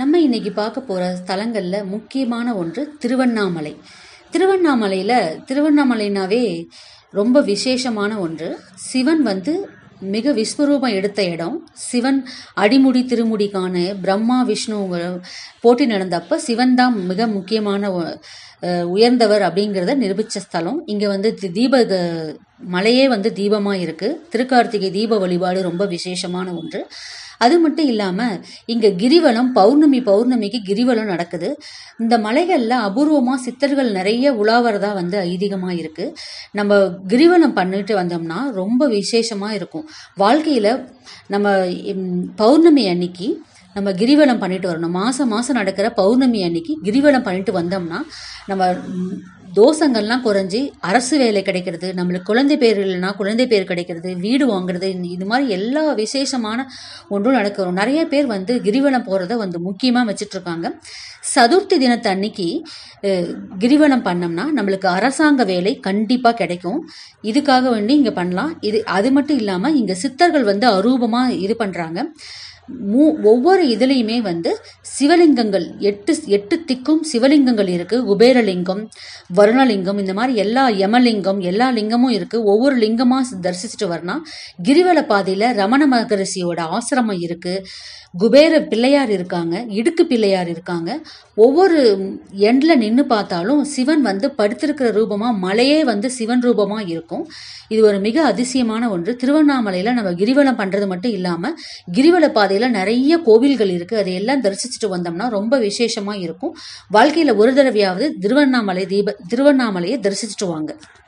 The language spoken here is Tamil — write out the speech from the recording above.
நம்ம இன்னைக்கு பார்க்க போகிற ஸ்தலங்களில் முக்கியமான ஒன்று திருவண்ணாமலை திருவண்ணாமலையில் திருவண்ணாமலைனாவே ரொம்ப விசேஷமான ஒன்று சிவன் வந்து மிக விஸ்வரூபம் எடுத்த இடம் சிவன் அடிமுடி திருமுடிக்கான பிரம்மா விஷ்ணு போட்டி நடந்தப்ப சிவன் தான் மிக முக்கியமான உயர்ந்தவர் அப்படிங்கிறத நிரூபித்த ஸ்தலம் இங்கே வந்து தீப மலையே வந்து தீபமாக இருக்குது திருக்கார்த்திகை தீப வழிபாடு ரொம்ப விசேஷமான ஒன்று அது மட்டும் இல்லாமல் இங்கே கிரிவலம் பௌர்ணமி பௌர்ணமிக்கு கிரிவலம் நடக்குது இந்த மலைகளில் அபூர்வமாக சித்தர்கள் நிறைய உலாவறதா வந்து ஐதீகமாக இருக்குது நம்ம கிரிவலம் பண்ணிட்டு வந்தோம்னா ரொம்ப விசேஷமாக இருக்கும் வாழ்க்கையில் நம்ம பௌர்ணமி அன்னைக்கு நம்ம கிரிவலம் பண்ணிட்டு வரணும் மாதம் மாதம் நடக்கிற பௌர்ணமி அன்னைக்கு கிரிவலம் பண்ணிட்டு வந்தோம்னா நம்ம தோஷங்கள்லாம் குறைஞ்சி அரசு வேலை கிடைக்கிறது நம்மளுக்கு குழந்தை பேர் இல்லைன்னா குழந்தை பேர் கிடைக்கிறது வீடு வாங்குறது இது மாதிரி எல்லா விசேஷமான ஒன்றும் நடக்கிறோம் நிறைய பேர் வந்து கிரிவலம் போகிறத வந்து முக்கியமாக வச்சிட்ருக்காங்க சதுர்த்தி தினத்தை அன்னைக்கு கிரிவலம் பண்ணோம்னா நம்மளுக்கு அரசாங்க வேலை கண்டிப்பாக கிடைக்கும் இதுக்காக வேண்டி இங்கே பண்ணலாம் இது அது மட்டும் இல்லாமல் இங்கே சித்தர்கள் வந்து அரூபமாக இது பண்ணுறாங்க மூ ஒவ்வொரு இதுலேயுமே வந்து சிவலிங்கங்கள் எட்டு எட்டு திக்கும் சிவலிங்கங்கள் இருக்குது குபேரலிங்கம் வருணலிங்கம் இந்த மாதிரி எல்லா யமலிங்கம் எல்லா லிங்கமும் இருக்குது ஒவ்வொரு லிங்கமாக தரிசிச்சுட்டு வரணும் கிரிவல பாதையில் ரமண மகரிஷியோட ஆசிரமம் இருக்குது குபேர பிள்ளையார் இருக்காங்க இடுக்கு பிள்ளையார் இருக்காங்க ஒவ்வொரு எண்டில் நின்று பார்த்தாலும் சிவன் வந்து படுத்திருக்கிற ரூபமாக மலையே வந்து சிவன் ரூபமாக இருக்கும் இது ஒரு மிக அதிசயமான ஒன்று திருவண்ணாமலையில் நம்ம கிரிவலம் பண்ணுறது மட்டும் இல்லாமல் கிரிவல பாதை பாதையில் நிறைய கோவில்கள் இருக்குது அதையெல்லாம் தரிசிச்சுட்டு வந்தோம்னா ரொம்ப விசேஷமாக இருக்கும் வாழ்க்கையில் ஒரு தடவையாவது திருவண்ணாமலை தீப திருவண்ணாமலையை தரிசிச்சுட்டு வாங்க